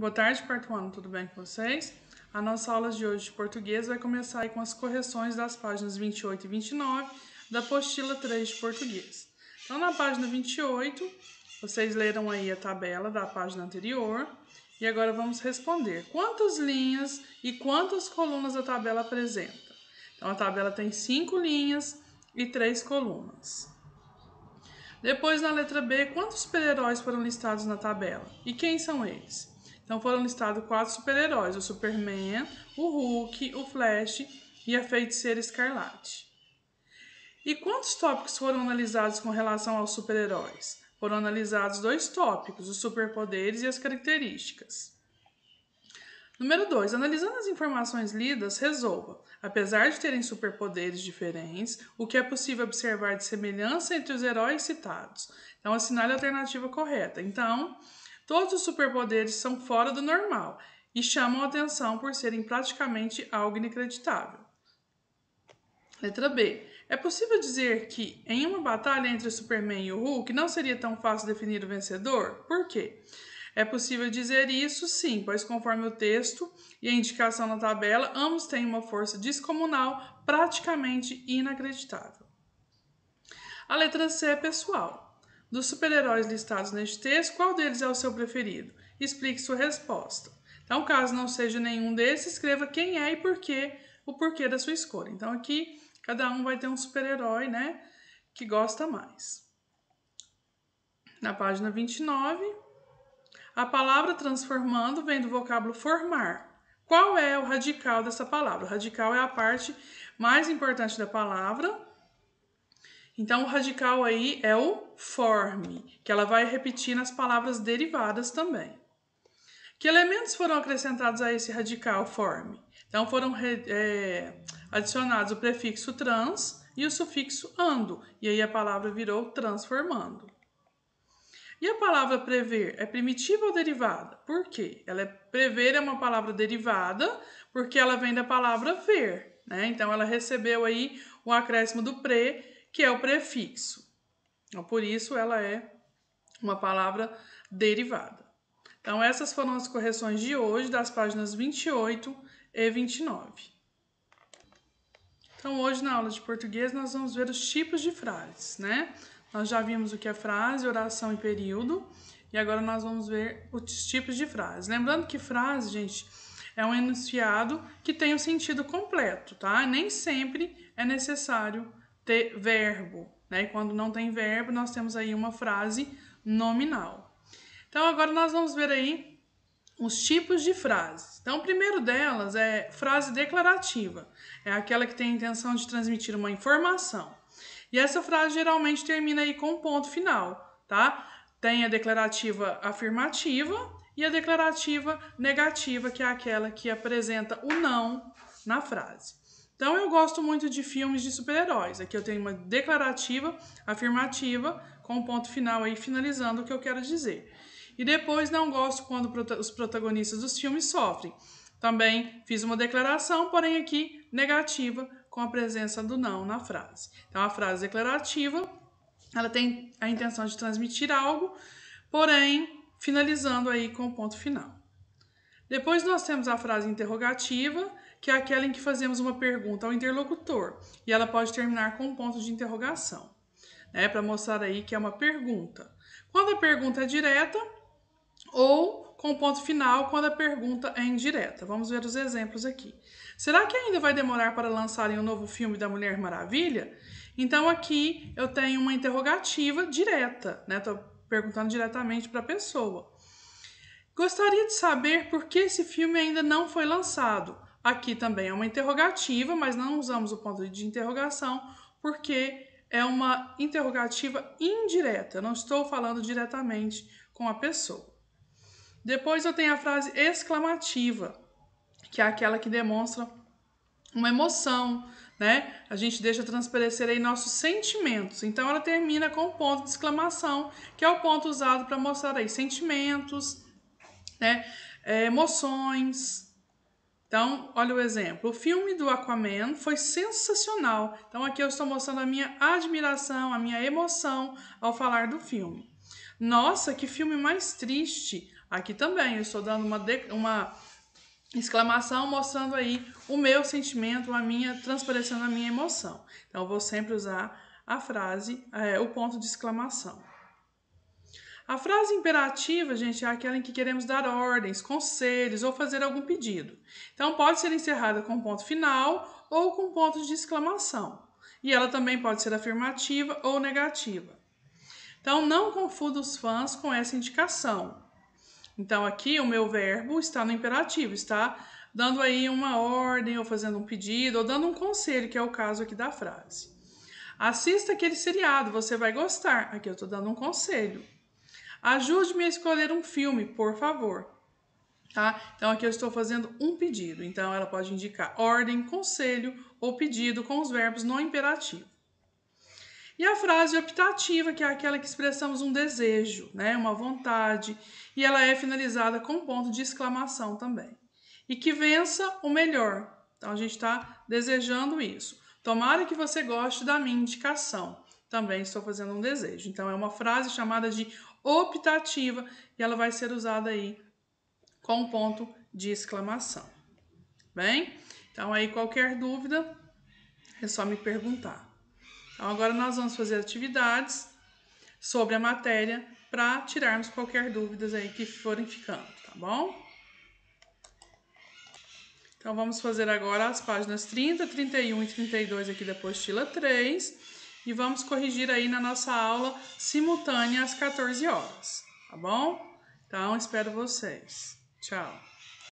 Boa tarde, quarto ano, tudo bem com vocês? A nossa aula de hoje de português vai começar com as correções das páginas 28 e 29 da apostila 3 de português. Então, na página 28, vocês leram aí a tabela da página anterior e agora vamos responder quantas linhas e quantas colunas a tabela apresenta. Então, a tabela tem cinco linhas e três colunas. Depois, na letra B, quantos super-heróis foram listados na tabela e quem são eles? Então foram listados quatro super-heróis: o Superman, o Hulk, o Flash e a Feiticeira Escarlate. E quantos tópicos foram analisados com relação aos super-heróis? Foram analisados dois tópicos: os superpoderes e as características. Número 2. Analisando as informações lidas, resolva. Apesar de terem superpoderes diferentes, o que é possível observar de semelhança entre os heróis citados? Então, assinale é a alternativa correta. Então, Todos os superpoderes são fora do normal e chamam atenção por serem praticamente algo inacreditável. Letra B. É possível dizer que, em uma batalha entre o Superman e o Hulk, não seria tão fácil definir o vencedor? Por quê? É possível dizer isso sim, pois conforme o texto e a indicação na tabela, ambos têm uma força descomunal praticamente inacreditável. A letra C é pessoal. Dos super-heróis listados neste texto, qual deles é o seu preferido? Explique sua resposta. Então, caso não seja nenhum desses, escreva quem é e porquê, o porquê da sua escolha. Então, aqui cada um vai ter um super-herói, né, que gosta mais. Na página 29, a palavra transformando vem do vocábulo formar. Qual é o radical dessa palavra? O radical é a parte mais importante da palavra então, o radical aí é o form, que ela vai repetir nas palavras derivadas também. Que elementos foram acrescentados a esse radical form? Então, foram é, adicionados o prefixo trans e o sufixo ando, e aí a palavra virou transformando. E a palavra prever é primitiva ou derivada? Por quê? Ela é, prever é uma palavra derivada porque ela vem da palavra ver, né? Então ela recebeu aí o acréscimo do pre que é o prefixo. Então, por isso, ela é uma palavra derivada. Então, essas foram as correções de hoje, das páginas 28 e 29. Então, hoje na aula de português, nós vamos ver os tipos de frases, né? Nós já vimos o que é frase, oração e período, e agora nós vamos ver os tipos de frases. Lembrando que frase, gente, é um enunciado que tem um sentido completo, tá? Nem sempre é necessário ter verbo. Né? Quando não tem verbo, nós temos aí uma frase nominal. Então, agora nós vamos ver aí os tipos de frases. Então, o primeiro delas é frase declarativa. É aquela que tem a intenção de transmitir uma informação. E essa frase geralmente termina aí com um ponto final, tá? Tem a declarativa afirmativa e a declarativa negativa, que é aquela que apresenta o não na frase. Então eu gosto muito de filmes de super-heróis. Aqui eu tenho uma declarativa, afirmativa, com um ponto final aí finalizando o que eu quero dizer. E depois não gosto quando os protagonistas dos filmes sofrem. Também fiz uma declaração, porém aqui negativa, com a presença do não na frase. Então a frase declarativa, ela tem a intenção de transmitir algo, porém finalizando aí com o ponto final. Depois nós temos a frase interrogativa, que é aquela em que fazemos uma pergunta ao interlocutor e ela pode terminar com um ponto de interrogação, né, para mostrar aí que é uma pergunta. Quando a pergunta é direta ou com ponto final quando a pergunta é indireta. Vamos ver os exemplos aqui. Será que ainda vai demorar para lançarem o um novo filme da Mulher Maravilha? Então aqui eu tenho uma interrogativa direta, né? Estou perguntando diretamente para a pessoa. Gostaria de saber por que esse filme ainda não foi lançado. Aqui também é uma interrogativa, mas não usamos o ponto de interrogação porque é uma interrogativa indireta. Eu não estou falando diretamente com a pessoa. Depois eu tenho a frase exclamativa, que é aquela que demonstra uma emoção, né? A gente deixa transparecer aí nossos sentimentos. Então ela termina com o ponto de exclamação, que é o ponto usado para mostrar aí sentimentos, né? É, emoções, então, olha o exemplo. O filme do Aquaman foi sensacional. Então, aqui eu estou mostrando a minha admiração, a minha emoção ao falar do filme. Nossa, que filme mais triste! Aqui também eu estou dando uma, uma exclamação mostrando aí o meu sentimento, a minha, transparecendo a minha emoção. Então, eu vou sempre usar a frase, é, o ponto de exclamação. A frase imperativa, gente, é aquela em que queremos dar ordens, conselhos ou fazer algum pedido. Então, pode ser encerrada com ponto final ou com ponto de exclamação. E ela também pode ser afirmativa ou negativa. Então, não confunda os fãs com essa indicação. Então, aqui o meu verbo está no imperativo, está dando aí uma ordem, ou fazendo um pedido, ou dando um conselho, que é o caso aqui da frase. Assista aquele seriado, você vai gostar. Aqui eu estou dando um conselho. Ajude-me a escolher um filme, por favor. Tá? Então aqui eu estou fazendo um pedido. Então ela pode indicar ordem, conselho ou pedido com os verbos no imperativo. E a frase optativa, que é aquela que expressamos um desejo, né, uma vontade, e ela é finalizada com ponto de exclamação também. E que vença o melhor. Então a gente está desejando isso. Tomara que você goste da minha indicação. Também estou fazendo um desejo. Então é uma frase chamada de optativa e ela vai ser usada aí com ponto de exclamação. Bem? Então aí qualquer dúvida é só me perguntar. Então agora nós vamos fazer atividades sobre a matéria para tirarmos qualquer dúvidas aí que forem ficando, tá bom? Então vamos fazer agora as páginas 30, 31 e 32 aqui da apostila 3 e vamos corrigir aí na nossa aula simultânea às 14 horas, tá bom? Então, espero vocês. Tchau!